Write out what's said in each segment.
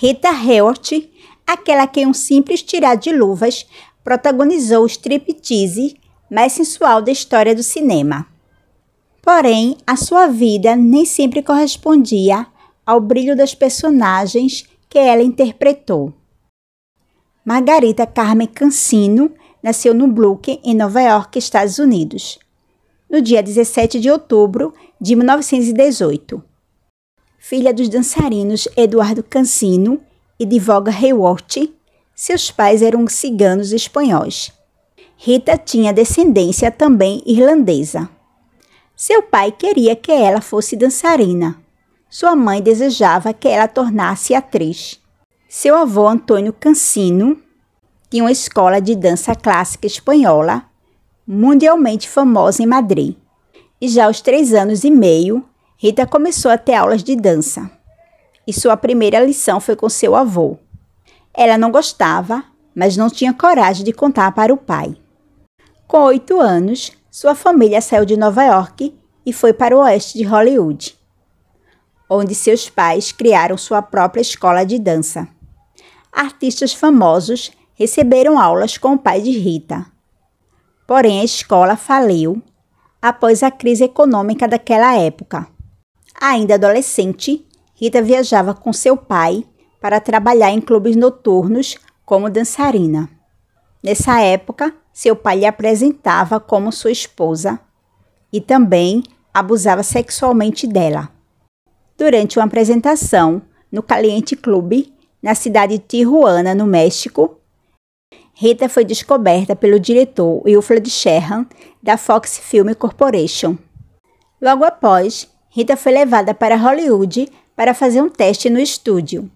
Rita Hayworth, aquela que um simples tirar de luvas protagonizou o striptease mais sensual da história do cinema. Porém, a sua vida nem sempre correspondia ao brilho das personagens que ela interpretou. Margarita Carmen Cancino nasceu no Brooklyn, em Nova York, Estados Unidos, no dia 17 de outubro de 1918 filha dos dançarinos Eduardo Cancino e de voga Hayward. Seus pais eram ciganos espanhóis. Rita tinha descendência também irlandesa. Seu pai queria que ela fosse dançarina. Sua mãe desejava que ela tornasse atriz. Seu avô Antônio Cancino tinha uma escola de dança clássica espanhola, mundialmente famosa em Madrid. E já aos três anos e meio, Rita começou a ter aulas de dança e sua primeira lição foi com seu avô. Ela não gostava, mas não tinha coragem de contar para o pai. Com oito anos, sua família saiu de Nova York e foi para o oeste de Hollywood, onde seus pais criaram sua própria escola de dança. Artistas famosos receberam aulas com o pai de Rita. Porém, a escola faliu após a crise econômica daquela época. Ainda adolescente, Rita viajava com seu pai para trabalhar em clubes noturnos como dançarina. Nessa época, seu pai lhe apresentava como sua esposa e também abusava sexualmente dela. Durante uma apresentação no Caliente Clube, na cidade de Tijuana, no México, Rita foi descoberta pelo diretor Wilfred Sherran da Fox Film Corporation. Logo após, Rita foi levada para Hollywood para fazer um teste no estúdio.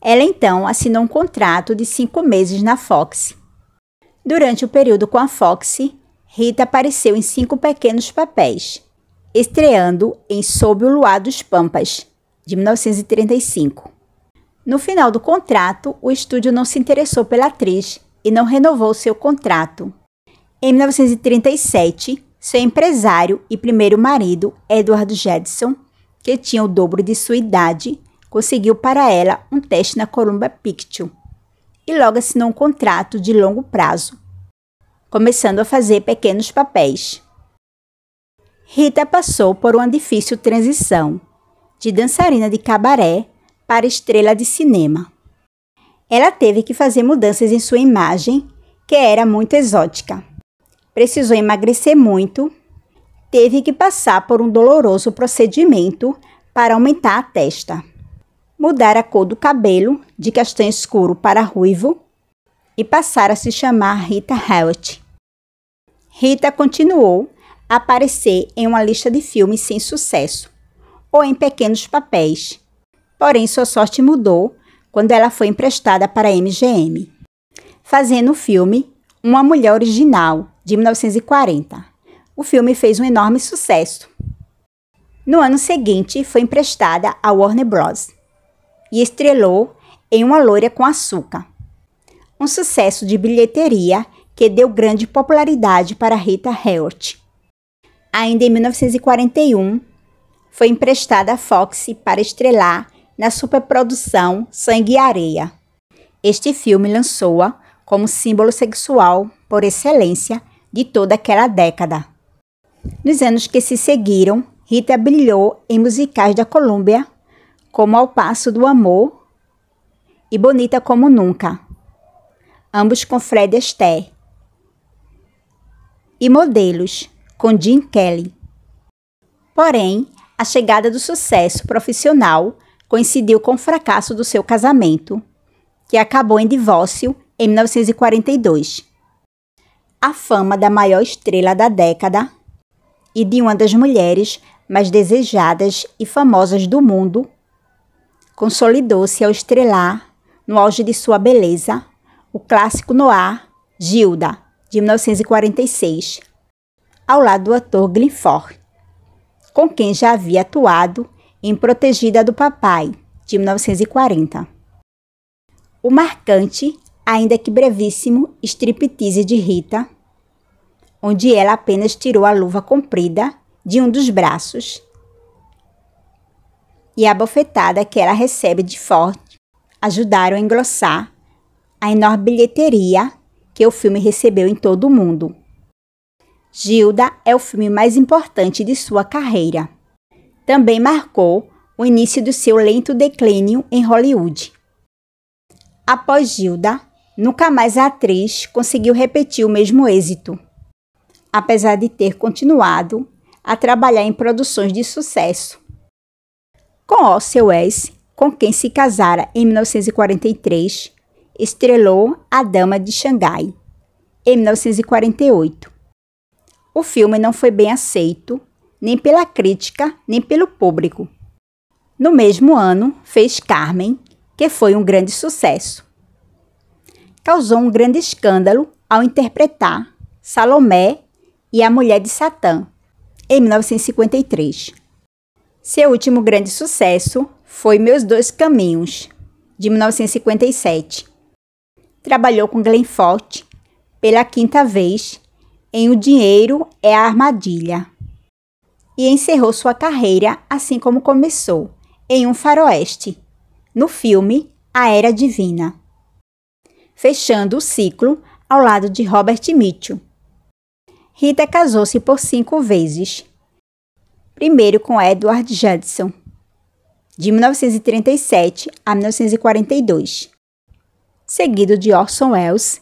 Ela então assinou um contrato de cinco meses na Fox. Durante o período com a Fox, Rita apareceu em cinco pequenos papéis, estreando em Sob o Luar dos Pampas, de 1935. No final do contrato, o estúdio não se interessou pela atriz e não renovou seu contrato. Em 1937, seu empresário e primeiro marido, Edward Jedson, que tinha o dobro de sua idade, conseguiu para ela um teste na Columbia Pictures e logo assinou um contrato de longo prazo, começando a fazer pequenos papéis. Rita passou por uma difícil transição de dançarina de cabaré para estrela de cinema. Ela teve que fazer mudanças em sua imagem, que era muito exótica precisou emagrecer muito, teve que passar por um doloroso procedimento para aumentar a testa, mudar a cor do cabelo de castanho escuro para ruivo e passar a se chamar Rita Hayworth. Rita continuou a aparecer em uma lista de filmes sem sucesso ou em pequenos papéis. Porém, sua sorte mudou quando ela foi emprestada para a MGM, fazendo o filme Uma Mulher Original, de 1940. O filme fez um enorme sucesso. No ano seguinte, foi emprestada a Warner Bros. e estrelou em Uma Loira com Açúcar. Um sucesso de bilheteria que deu grande popularidade para Rita Hayworth. Ainda em 1941, foi emprestada a Fox para estrelar na superprodução Sangue e Areia. Este filme lançou-a como símbolo sexual por excelência de toda aquela década. Nos anos que se seguiram, Rita brilhou em musicais da Colômbia, como Ao Passo do Amor e Bonita Como Nunca, ambos com Fred Astaire, e Modelos, com Jim Kelly. Porém, a chegada do sucesso profissional coincidiu com o fracasso do seu casamento, que acabou em divórcio em 1942 a fama da maior estrela da década e de uma das mulheres mais desejadas e famosas do mundo, consolidou-se ao estrelar, no auge de sua beleza, o clássico noir Gilda, de 1946, ao lado do ator Ford, com quem já havia atuado em Protegida do Papai, de 1940. O marcante ainda que brevíssimo, striptease de Rita, onde ela apenas tirou a luva comprida de um dos braços e a bofetada que ela recebe de Ford ajudaram a engrossar a enorme bilheteria que o filme recebeu em todo o mundo. Gilda é o filme mais importante de sua carreira. Também marcou o início do seu lento declínio em Hollywood. Após Gilda, Nunca mais a atriz conseguiu repetir o mesmo êxito, apesar de ter continuado a trabalhar em produções de sucesso. Com Orson Wells, com quem se casara em 1943, estrelou A Dama de Xangai, em 1948. O filme não foi bem aceito, nem pela crítica, nem pelo público. No mesmo ano, fez Carmen, que foi um grande sucesso causou um grande escândalo ao interpretar Salomé e a Mulher de Satã, em 1953. Seu último grande sucesso foi Meus Dois Caminhos, de 1957. Trabalhou com Glenn Forte pela quinta vez em O Dinheiro é a Armadilha e encerrou sua carreira assim como começou, em um faroeste, no filme A Era Divina fechando o ciclo ao lado de Robert Mitchell. Rita casou-se por cinco vezes. Primeiro com Edward Judson, de 1937 a 1942, seguido de Orson Welles,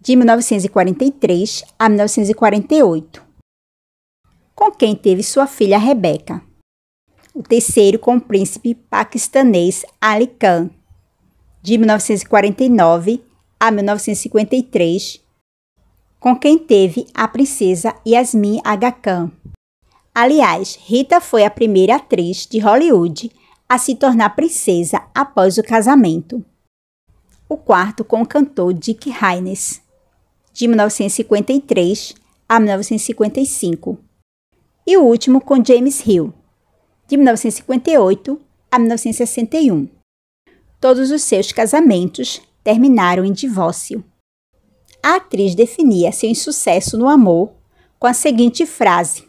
de 1943 a 1948, com quem teve sua filha Rebeca. O terceiro com o príncipe paquistanês Ali Khan, de 1949 a 1953, com quem teve a princesa Yasmin Aga Khan. Aliás, Rita foi a primeira atriz de Hollywood a se tornar princesa após o casamento. O quarto com o cantor Dick Hines, de 1953 a 1955. E o último com James Hill, de 1958 a 1961. Todos os seus casamentos terminaram em divórcio. A atriz definia seu insucesso no amor com a seguinte frase: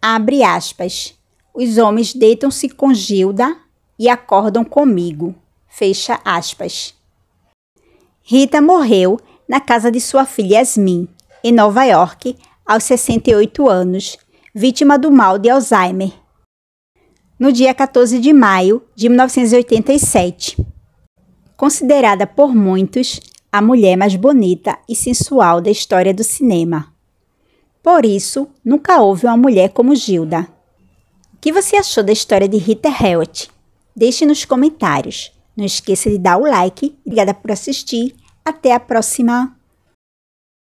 Abre aspas. Os homens deitam-se com Gilda e acordam comigo. Fecha aspas. Rita morreu na casa de sua filha Yasmin, em Nova York, aos 68 anos, vítima do mal de Alzheimer no dia 14 de maio de 1987. Considerada por muitos a mulher mais bonita e sensual da história do cinema. Por isso, nunca houve uma mulher como Gilda. O que você achou da história de Rita Helt? Deixe nos comentários. Não esqueça de dar o like. Obrigada por assistir. Até a próxima!